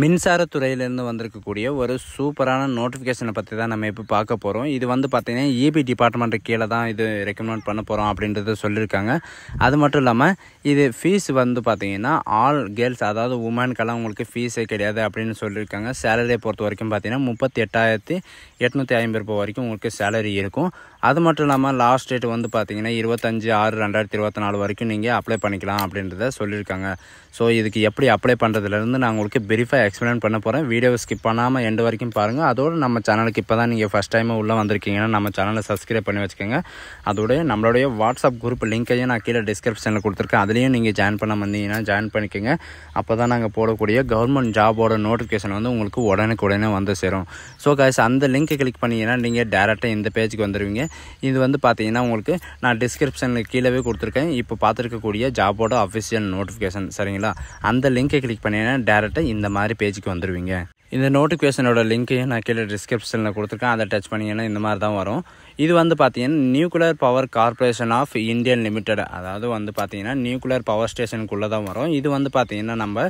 மின்சாரத்துறையிலேருந்து வந்திருக்கக்கூடிய ஒரு சூப்பரான நோட்டிஃபிகேஷனை பற்றி தான் நம்ம இப்போ பார்க்க போகிறோம் இது வந்து பார்த்திங்கன்னா இபி e டிபார்ட்மெண்ட்டு கீழே தான் இது ரெக்கமெண்ட் பண்ண போகிறோம் அப்படின்றத சொல்லியிருக்காங்க அது மட்டும் இல்லாமல் இது ஃபீஸ் வந்து பார்த்திங்கன்னா ஆல் கேர்ள்ஸ் அதாவது உமனுக்கெல்லாம் உங்களுக்கு ஃபீஸே கிடையாது அப்படின்னு சொல்லியிருக்காங்க சேலரியை பொறுத்த வரைக்கும் பார்த்திங்கன்னா முப்பத்தி எட்டாயிரத்தி எட்நூற்றி ஐம்பது ரூபா வரைக்கும் உங்களுக்கு சேலரி இருக்கும் அது மட்டும் இல்லாமல் லாஸ்ட் டேட் வந்து பார்த்தீங்கன்னா இருபத்தஞ்சி ஆறு ரெண்டாயிரத்தி இருபத்தி நாலு வரைக்கும் நீங்கள் அப்ளை பண்ணிக்கலாம் அப்படின்றத சொல்லியிருக்காங்க ஸோ இதுக்கு எப்படி அப்ளை பண்ணுறதுலேருந்து நான் உங்களுக்கு பிரீஃபாக எக்ஸ்பிளைன் பண்ண போகிறேன் வீடியோ ஸ்கிப் பண்ணாமல் எண்டு வரைக்கும் பாருங்கள் அதோடு நம்ம சேனலுக்கு இப்போ தான் நீங்கள் ஃபஸ்ட் டைம் உள்ளே வந்திருக்கீங்கன்னா நம்ம சேனலை சப்ஸ்கிரைப் பண்ணி வச்சுக்கோங்க அதோடய நம்மளுடைய வாட்ஸ்அப் குரூப் லிங்க்கையும் நான் கீழே டிஸ்கிரிப்ஷனில் கொடுத்துருக்கேன் அதுலேயும் நீங்கள் ஜாயின் பண்ண வந்தீங்கன்னா ஜாயின் பண்ணிக்கோங்க அப்போ தான் நாங்கள் போடக்கூடிய கவர்மெண்ட் ஜாபோட நோட்டிஃபிகேஷன் வந்து உங்களுக்கு உடனுக்கு உடனே வந்து சேரும் ஸோ கைஸ் அந்த லிங்க்கை கிளிக் பண்ணிங்கன்னா நீங்கள் டேரெக்டாக இந்த பேஜுக்கு வந்துடுவீங்க இது வந்து பார்த்தீங்கன்னா உங்களுக்கு நான் டிஸ்கிரிப்ஷனில் கீழே கொடுத்துருக்கேன் இப்போ பார்த்துருக்கக்கூடிய ஜாபோட அஃபிஷியல் நோட்டிஃபிகேஷன் சரிங்களா அந்த லிங்க்கை கிளிக் பண்ணிங்கன்னா டேரெக்டாக இந்த மாதிரி பேஜுக்கு வந்துடுவீங்க இந்த நோட்டிஃபிகேஷனோட லிங்க்கையும் நான் கீழே டிஸ்கிரிப்ஷனில் கொடுத்துருக்கேன் அதை டச் பண்ணிங்கன்னா இந்த மாதிரி தான் வரும் இது வந்து பார்த்தீங்கன்னா nuclear power corporation of Indian limited அதாவது வந்து பார்த்தீங்கன்னா நியூக்ளியர் பவர் ஸ்டேஷனுக்குள்ளே தான் வரும் இது வந்து பார்த்தீங்கன்னா நம்ம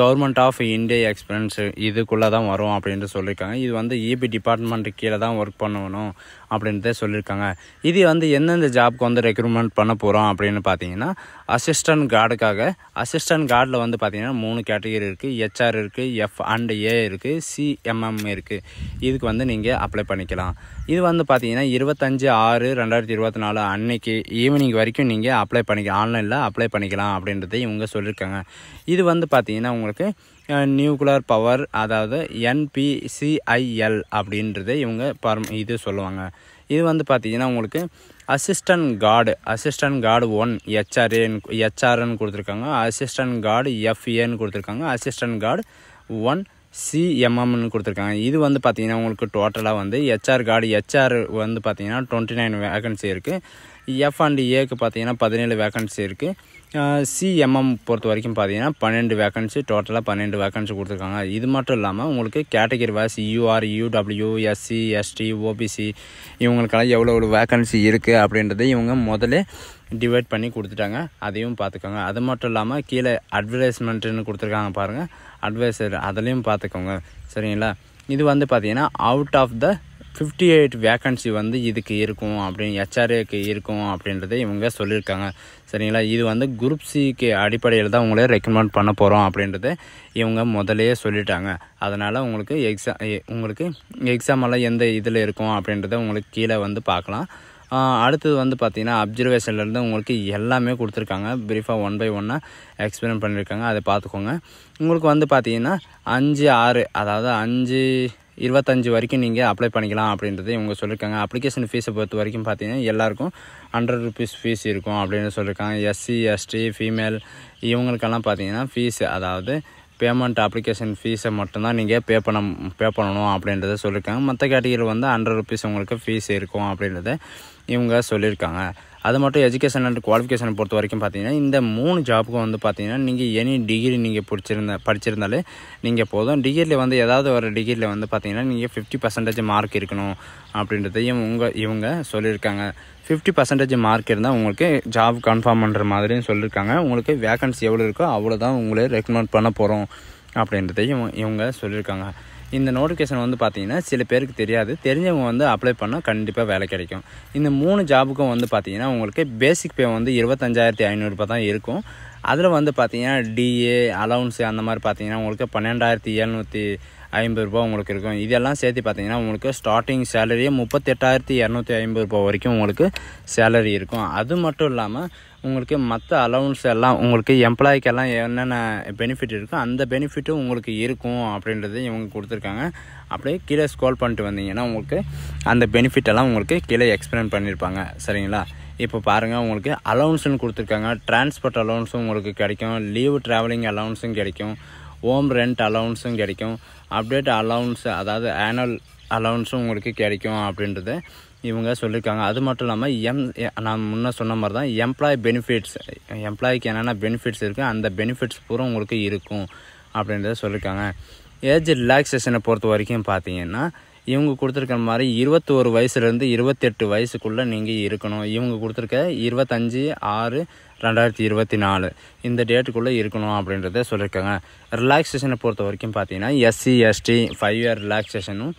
கவர்மெண்ட் ஆஃப் இந்தியா எக்ஸ்பீரியன்ஸ் இதுக்குள்ளே தான் வரும் அப்படின்ட்டு சொல்லியிருக்காங்க இது வந்து இபி டிபார்ட்மெண்ட்டு கீழே தான் ஒர்க் பண்ணணும் அப்படின்றதே சொல்லியிருக்காங்க இது வந்து எந்தெந்த ஜாப்க்கு வந்து ரெக்ரூட்மெண்ட் பண்ண போகிறோம் அப்படின்னு பார்த்தீங்கன்னா அசிஸ்டன்ட் கார்டுக்காக அசிஸ்டன்ட் கார்டில் வந்து பார்த்தீங்கன்னா மூணு கேட்டகரி இருக்குது ஹெச்ஆர் இருக்குது எஃப் அண்ட் ஏ இருக்குது சிஎம்எம் இருக்குது இதுக்கு வந்து நீங்கள் அப்ளை பண்ணிக்கலாம் இது வந்து பார்த்தீங்கன்னா இருபத்தஞ்சி ஆறு ரெண்டாயிரத்தி இருபத்தி நாலு அன்னைக்கு ஈவினிங் வரைக்கும் நீங்கள் அப்ளை பண்ணிக்க ஆன்லைனில் அப்ளை பண்ணிக்கலாம் அப்படின்றத இவங்க சொல்லியிருக்காங்க இது வந்து பார்த்தீங்கன்னா உங்களுக்கு நியூக்ளியர் பவர் அதாவது என்பிசிஐஎல் அப்படின்றத இவங்க பர்ம் இது சொல்லுவாங்க இது வந்து பார்த்திங்கன்னா உங்களுக்கு assistant guard assistant guard one ஹெச்ஆர்ஏன்னு ஹெச்ஆர்ன்னு கொடுத்துருக்காங்க அசிஸ்டன்ட் கார்டு எஃப்ஏன்னு கொடுத்துருக்காங்க அசிஸ்டன்ட் கார்டு ஒன் சிஎம்எம்னு கொடுத்துருக்காங்க இது வந்து பார்த்திங்கன்னா உங்களுக்கு டோட்டலாக வந்து ஹெச்ஆர் கார்டு ஹெச்ஆர் வந்து பார்த்திங்கன்னா டுவெண்ட்டி நைன் வேகன்சி இருக்குது எஃப் அண்ட் ஏக்கு பார்த்தீங்கன்னா பதினேழு வேக்கன்சி இருக்குது சிஎம்எம் பொறுத்த வரைக்கும் பார்த்தீங்கன்னா பன்னெண்டு வேக்கன்சி டோட்டலாக பன்னெண்டு வேக்கன்சி கொடுத்துருக்காங்க இது மட்டும் இல்லாமல் உங்களுக்கு category wise UR UW SC ST OBC இவங்களுக்கெல்லாம் எவ்வளோ எவ்வளோ வேக்கன்சி இருக்குது அப்படின்றத இவங்க முதலே டிவைட் பண்ணி கொடுத்துட்டாங்க அதையும் பார்த்துக்கோங்க அது மட்டும் இல்லாமல் கீழே அட்வர்டைஸ்மெண்ட்டுன்னு கொடுத்துருக்காங்க பாருங்கள் அட்வைசர் அதுலேயும் பார்த்துக்கோங்க சரிங்களா இது வந்து பார்த்திங்கன்னா out of the fifty eight vacancy வந்து இதுக்கு இருக்கும் அப்படின்னு ஹெச்ஆர்ஏக்கு இருக்கும் அப்படின்றத இவங்க சொல்லியிருக்காங்க சரிங்களா இது வந்து குரூப் சிக்கு அடிப்படையில் தான் உங்களே ரெக்கமெண்ட் பண்ண போகிறோம் அப்படின்றத இவங்க முதலே சொல்லிட்டாங்க அதனால் உங்களுக்கு எக்ஸாம் உங்களுக்கு எக்ஸாமெல்லாம் எந்த இதில் இருக்கும் அப்படின்றத உங்களுக்கு கீழே வந்து பார்க்கலாம் அடுத்தது வந்து பார்த்திங்கன்னா அப்சர்வேஷன்லேருந்து உங்களுக்கு எல்லாமே கொடுத்துருக்காங்க ப்ரீஃபாக ஒன் பை ஒன்னாக எக்ஸ்பிளைன் பண்ணியிருக்காங்க அதை பார்த்துக்கோங்க உங்களுக்கு வந்து பார்த்திங்கன்னா அஞ்சு ஆறு அதாவது அஞ்சு இருபத்தஞ்சி வரைக்கும் நீங்கள் அப்ளை பண்ணிக்கலாம் அப்படின்றது இவங்க சொல்லியிருக்காங்க அப்ளிகேஷன் ஃபீஸை பொறுத்த வரைக்கும் பார்த்தீங்கன்னா எல்லாருக்கும் ஹண்ட்ரட் ருபீஸ் ஃபீஸ் இருக்கும் அப்படின்னு சொல்லியிருக்காங்க எஸ்சி எஸ்டி ஃபீமேல் இவங்களுக்கெல்லாம் பார்த்தீங்கன்னா ஃபீஸ் அதாவது பேமெண்ட் அப்ளிகேஷன் ஃபீஸை மட்டும்தான் நீங்கள் பே பண்ண பே பண்ணணும் அப்படின்றத சொல்லியிருக்காங்க மற்ற கேட்டகிரியில் வந்து ஹண்ட்ரட் ருபீஸ் உங்களுக்கு ஃபீஸ் இருக்கும் அப்படின்றத இவங்க சொல்லியிருக்காங்க அது மட்டும் எஜுகேஷன் அண்ட் குவாலிஃபிகேஷனை பொறுத்த வரைக்கும் பார்த்தீங்கன்னா இந்த மூணு ஜாப்புக்கும் வந்து பார்த்தீங்கன்னா நீங்கள் எனி டிகிரி நீங்கள் பிடிச்சிருந்த படிச்சிருந்தாலே நீங்கள் போதும் டிகிரியில் வந்து ஏதாவது ஒரு டிகிரியில் வந்து பார்த்தீங்கன்னா நீங்கள் ஃபிஃப்டி பர்சன்டேஜ் மார்க் இருக்கணும் அப்படின்றதையும் உங்கள் இவங்க சொல்லியிருக்காங்க ஃபிஃப்டி பர்சன்டேஜ் மார்க் இருந்தால் உங்களுக்கு ஜாப் கன்ஃபார்ம் பண்ணுற மாதிரியும் சொல்லியிருக்காங்க உங்களுக்கு வேக்கன்சி எவ்வளோ இருக்கோ அவ்வளோ தான் உங்களே ரெக்கமெண்ட் பண்ண போகிறோம் அப்படின்றதையும் இவங்க சொல்லியிருக்காங்க இந்த நோட்டிஃபிகேஷன் வந்து பார்த்திங்கன்னா சில பேருக்கு தெரியாது தெரிஞ்சவங்க வந்து அப்ளை பண்ணால் கண்டிப்பாக வேலை கிடைக்கும் இந்த மூணு ஜாபுக்கும் வந்து பார்த்திங்கன்னா உங்களுக்கு பேசிக் பே வந்து இருபத்தஞ்சாயிரத்தி ஐநூறுரூபா தான் இருக்கும் அதில் வந்து பார்த்தீங்கன்னா டிஏ அலவுன்ஸு அந்த மாதிரி பார்த்திங்கன்னா உங்களுக்கு பன்னெண்டாயிரத்தி எழுநூற்றி ஐம்பது ரூபா உங்களுக்கு இருக்கும் இதெல்லாம் சேர்த்து பார்த்தீங்கன்னா உங்களுக்கு ஸ்டார்டிங் சேலரியே முப்பத்தெட்டாயிரத்தி இரநூத்தி ஐம்பது ரூபா வரைக்கும் உங்களுக்கு சேலரி இருக்கும் அது மட்டும் இல்லாமல் உங்களுக்கு மற்ற அலவுன்ஸ் எல்லாம் உங்களுக்கு எம்ப்ளாய்க்கெல்லாம் என்னென்ன பெனிஃபிட் இருக்கோ அந்த பெனிஃபிட்டும் உங்களுக்கு இருக்கும் அப்படின்றது இவங்க கொடுத்துருக்காங்க அப்படியே கீழே ஸ்க்ரோல் பண்ணிட்டு வந்தீங்கன்னா உங்களுக்கு அந்த பெனிஃபிட்டெல்லாம் உங்களுக்கு கீழே எக்ஸ்பிளைன் பண்ணியிருப்பாங்க சரிங்களா இப்போ பாருங்கள் உங்களுக்கு அலவுன்ஸுன்னு கொடுத்துருக்காங்க டிரான்ஸ்போர்ட் அலவுன்ஸும் உங்களுக்கு கிடைக்கும் லீவு ட்ராவலிங் அலவுன்ஸும் கிடைக்கும் ஹோம் ரெண்ட் அலவுன்ஸும் கிடைக்கும் அப்டேட் அலவுன்ஸ் அதாவது ஆனுவல் அலவுன்ஸும் உங்களுக்கு கிடைக்கும் அப்படின்றது இவங்க சொல்லியிருக்காங்க அது மட்டும் இல்லாமல் எம் நான் முன்னே சொன்ன மாதிரி தான் எம்ப்ளாய் பெனிஃபிட்ஸ் எம்ப்ளாய்க்கு என்னென்ன பெனிஃபிட்ஸ் இருக்குது அந்த பெனிஃபிட்ஸ் பூரா உங்களுக்கு இருக்கும் அப்படின்றத சொல்லியிருக்காங்க ஏஜ் ரிலாக்ஸேஷனை பொறுத்த வரைக்கும் பார்த்தீங்கன்னா இவங்க கொடுத்துருக்க மாதிரி இருபத்தோரு வயசுலேருந்து இருபத்தெட்டு வயசுக்குள்ளே நீங்கள் இருக்கணும் இவங்க கொடுத்துருக்க இருபத்தஞ்சி ஆறு ரெண்டாயிரத்தி இருபத்தி நாலு இந்த டேட்டுக்குள்ளே இருக்கணும் அப்படின்றத சொல்லியிருக்காங்க ரிலாக்ஸேஷனை பொறுத்த வரைக்கும் பார்த்தீங்கன்னா எஸ்சி எஸ்டி ஃபைவ் இயர் ரிலாக்ஸேஷனும்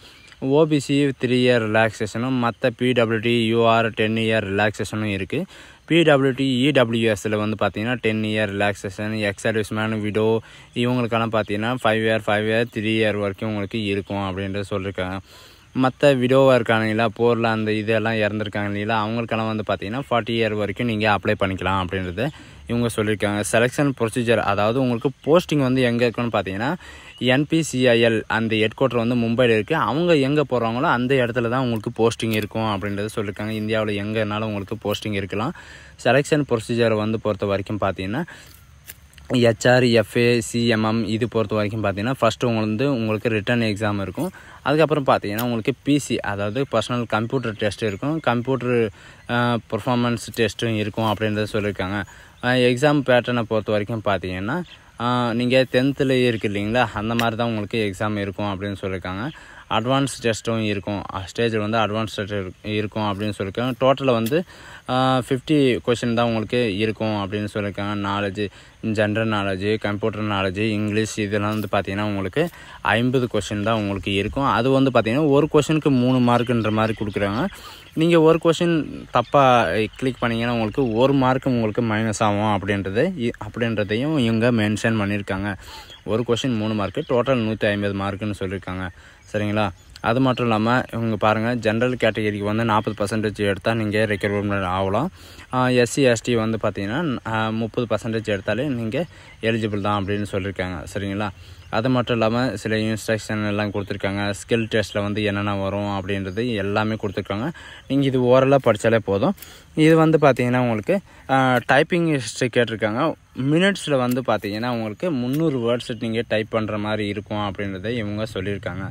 ஓபிசி த்ரீ இயர் ரிலாக்ஸேஷனும் மற்ற பிடபிள்யூடி யூஆர் டென் இயர் ரிலாக்ஸேஷனும் இருக்குது பிடபிள்யூடி இடபிள்யூஎஸ்சில் e வந்து பார்த்தீங்கன்னா ten year relaxation ex serviceman widow இவங்களுக்கெல்லாம் பார்த்தீங்கன்னா five year five year three year வரைக்கும் உங்களுக்கு இருக்கும் அப்படின்றது சொல்லியிருக்காங்க மற்ற விடோவாக இருக்கானுங்களா போரில் அந்த இதெல்லாம் இறந்துருக்காங்க இல்லைங்களா அவங்களுக்கெல்லாம் வந்து பார்த்தீங்கன்னா ஃபார்ட்டி இயர் வரைக்கும் நீங்கள் அப்ளை பண்ணிக்கலாம் அப்படின்றது இவங்க சொல்லியிருக்காங்க செலெக்ஷன் ப்ரொசீஜர் அதாவது உங்களுக்கு போஸ்டிங் வந்து எங்கே இருக்குன்னு பார்த்தீங்கன்னா என்பிசிஐஎல் அந்த ஹெட் குவார்ட்டர் வந்து மும்பையில் இருக்குது அவங்க எங்கே போகிறாங்களோ அந்த இடத்துல தான் உங்களுக்கு போஸ்டிங் இருக்கும் அப்படின்றத சொல்லியிருக்காங்க இந்தியாவில் எங்கேனாலும் உங்களுக்கு போஸ்டிங் இருக்கலாம் செலெக்ஷன் ப்ரொசீஜரை வந்து பொறுத்த வரைக்கும் பார்த்தீங்கன்னா ஹெச்ஆர் எஃப்ஏ சிஎம்எம் இது பொறுத்த வரைக்கும் பார்த்தீங்கன்னா ஃபஸ்ட்டு உங்களுக்கு வந்து உங்களுக்கு ரிட்டன் எக்ஸாம் இருக்கும் அதுக்கப்புறம் பார்த்தீங்கன்னா உங்களுக்கு பிசி அதாவது பர்சனல் கம்ப்யூட்டர் டெஸ்ட் இருக்கும் கம்ப்யூட்டர் பர்ஃபார்மன்ஸ் டெஸ்ட்டும் இருக்கும் அப்படின்றத சொல்லியிருக்காங்க எக்ஸாம் பேட்டர்னை பொறுத்த வரைக்கும் பார்த்தீங்கன்னா நீங்கள் டென்த்தில் இருக்கு இல்லைங்களா அந்த மாதிரி தான் உங்களுக்கு எக்ஸாம் இருக்கும் அப்படின்னு சொல்லியிருக்காங்க அட்வான்ஸ் டெஸ்ட்டும் இருக்கும் ஸ்டேஜில் வந்து அட்வான்ஸ் டெஸ்ட் இருக்கும் அப்படின்னு சொல்லியிருக்காங்க டோட்டலில் வந்து ஃபிஃப்டி கொஷின் தான் உங்களுக்கு இருக்கும் அப்படின்னு சொல்லியிருக்காங்க knowledge general knowledge computer knowledge English இதெல்லாம் வந்து பார்த்திங்கன்னா உங்களுக்கு ஐம்பது கொஷின் தான் உங்களுக்கு இருக்கும் அது வந்து பார்த்திங்கன்னா ஒரு கொஷனுக்கு மூணு மார்க்குன்ற மாதிரி கொடுக்குறாங்க நீங்கள் ஒரு கொஷின் தப்பாக கிளிக் பண்ணிங்கன்னா உங்களுக்கு ஒரு மார்க்கு உங்களுக்கு மைனஸ் ஆகும் அப்படின்றது அப்படின்றதையும் இவங்க மென்ஷன் பண்ணியிருக்காங்க ஒரு கொஷின் மூணு மார்க்கு டோட்டல் நூற்றி ஐம்பது மார்க்குன்னு சொல்லியிருக்காங்க சரிங்களா அது மட்டும் இல்லாமல் இவங்க பாருங்கள் ஜென்ரல் கேட்டகரிக்கு வந்து நாற்பது பர்சன்டேஜ் எடுத்தால் நீங்கள் ரெக்ரூட்மெண்ட் ஆகலாம் எஸ்சி எஸ்டி வந்து பார்த்திங்கன்னா முப்பது பர்சன்டேஜ் எடுத்தாலே நீங்கள் எலிஜிபிள் தான் அப்படின்னு சொல்லியிருக்காங்க சரிங்களா அது மட்டும் இல்லாமல் சில இன்ஸ்ட்ரக்ஷன் எல்லாம் கொடுத்துருக்காங்க ஸ்கில் டெஸ்ட்டில் வந்து என்னென்ன வரும் அப்படின்றது எல்லாமே கொடுத்துருக்காங்க நீங்கள் இது ஓரலாக படித்தாலே போதும் இது வந்து பார்த்திங்கன்னா உங்களுக்கு டைப்பிங் ஹிஸ்ட்ரி கேட்டிருக்காங்க மினிட்ஸில் வந்து பார்த்தீங்கன்னா உங்களுக்கு முந்நூறு வேர்ட்ஸ் நீங்கள் டைப் பண்ணுற மாதிரி இருக்கும் அப்படின்றத இவங்க சொல்லியிருக்காங்க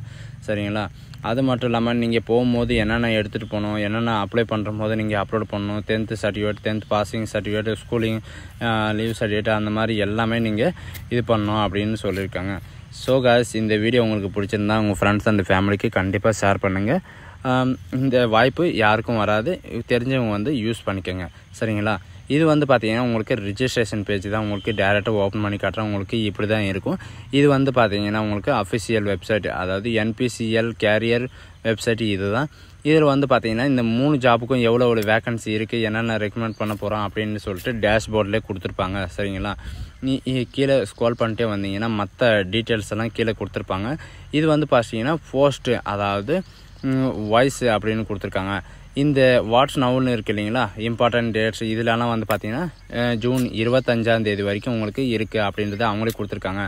சரிங்களா அது மட்டும் இல்லாமல் நீங்கள் போகும்போது என்னென்ன எடுத்துகிட்டு போகணும் என்னென்ன அப்ளை பண்ணுற போது நீங்கள் அப்லோட் பண்ணணும் tenth certificate tenth passing certificate schooling leave certificate அந்த மாதிரி எல்லாமே நீங்கள் இது பண்ணணும் அப்படின்னு சொல்லியிருக்காங்க ஸோ காஸ் இந்த வீடியோ உங்களுக்கு பிடிச்சிருந்தா உங்கள் ஃப்ரெண்ட்ஸ் அண்ட் ஃபேமிலிக்கு கண்டிப்பாக ஷேர் பண்ணுங்கள் இந்த வாய்ப்பு யாருக்கும் வராது தெரிஞ்சவங்க வந்து யூஸ் பண்ணிக்கோங்க சரிங்களா இது வந்து பார்த்தீங்கன்னா உங்களுக்கு ரிஜிஸ்ட்ரேஷன் பேஜ் தான் உங்களுக்கு டேரெக்டாக ஓப்பன் பண்ணி காட்டுறேன் உங்களுக்கு இப்படி தான் இருக்கும் இது வந்து பார்த்தீங்கன்னா உங்களுக்கு அஃபிஷியல் வெப்சைட் அதாவது என்பிசிஎல் கேரியர் வெப்சைட் இது இதில் வந்து பார்த்திங்கன்னா இந்த மூணு ஜாப்புக்கும் எவ்வளோ எவ்வளோ வேக்கன்சி இருக்குது என்னென்ன ரெக்கமெண்ட் பண்ண போகிறோம் அப்படின்னு சொல்லிட்டு டேஷ்போர்ட்லேயே கொடுத்துருப்பாங்க சரிங்களா நீ கீழே ஸ்கால் பண்ணிட்டே வந்தீங்கன்னா மற்ற டீட்டெயில்ஸ் எல்லாம் கீழே கொடுத்துருப்பாங்க இது வந்து பார்த்தீங்கன்னா போஸ்ட்டு அதாவது வாய்ஸ் அப்படின்னு கொடுத்துருக்காங்க இந்த வாட்ஸ் நவுன்னு இருக்குது இல்லைங்களா இம்பார்ட்டன்ட் டேட்ஸ் இதிலலாம் வந்து பார்த்தீங்கன்னா ஜூன் இருபத்தஞ்சாந்தேதி வரைக்கும் உங்களுக்கு இருக்குது அப்படின்றத அவங்களே கொடுத்துருக்காங்க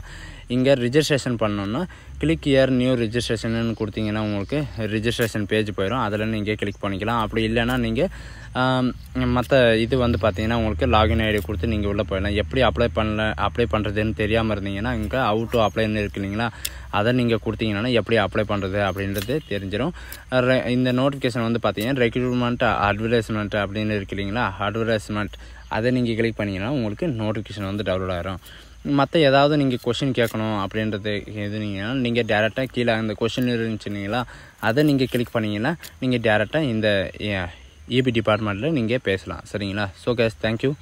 இங்கே ரிஜிஸ்ட்ரேஷன் பண்ணோன்னா கிளிக் இயர் நியூ ரிஜிஸ்ட்ரேஷன்னு கொடுத்தீங்கன்னா உங்களுக்கு ரிஜிஸ்ட்ரேஷன் பேஜ் போயிடும் அதில் நீங்கள் கிளிக் பண்ணிக்கலாம் அப்படி இல்லைன்னா நீங்கள் மற்ற இது வந்து பார்த்தீங்கன்னா உங்களுக்கு லாகின் ஐடி கொடுத்து நீங்கள் உள்ளே போயிடலாம் எப்படி அப்ளை பண்ணல அப்ளை பண்ணுறதுன்னு தெரியாமல் இருந்தீங்கன்னா இங்கே அவுட் டு அப்ளைன்னு இருக்கு இல்லைங்களா அதை நீங்கள் கொடுத்தீங்கன்னா எப்படி அப்ளை பண்ணுறது அப்படின்றது தெரிஞ்சிடும் இந்த நோட்டிஃபிகேஷன் வந்து பார்த்தீங்கன்னா ரெக்ரூட்மெண்ட் அட்வர்டைஸ்மெண்ட் அப்படின்னு இருக்கு இல்லைங்களா அட்வர்டைஸ்மெண்ட் அதை நீங்கள் கிளிக் பண்ணிங்கன்னா உங்களுக்கு நோட்டிஃபிகேஷன் வந்து டவுன்லோட் ஆகிரும் மற்ற ஏதாவது நீங்கள் கொஷின் கேட்கணும் அப்படின்றது எது நீங்கள் டேரெக்டாக கீழே அந்த கொஷின் இருந்துச்சுனிங்களா அதை நீங்கள் கிளிக் பண்ணிங்கன்னா நீங்கள் டேரெக்டாக இந்த இபி டிபார்ட்மெண்ட்டில் நீங்கள் பேசலாம் சரிங்களா ஸோ கேஸ் தேங்க்யூ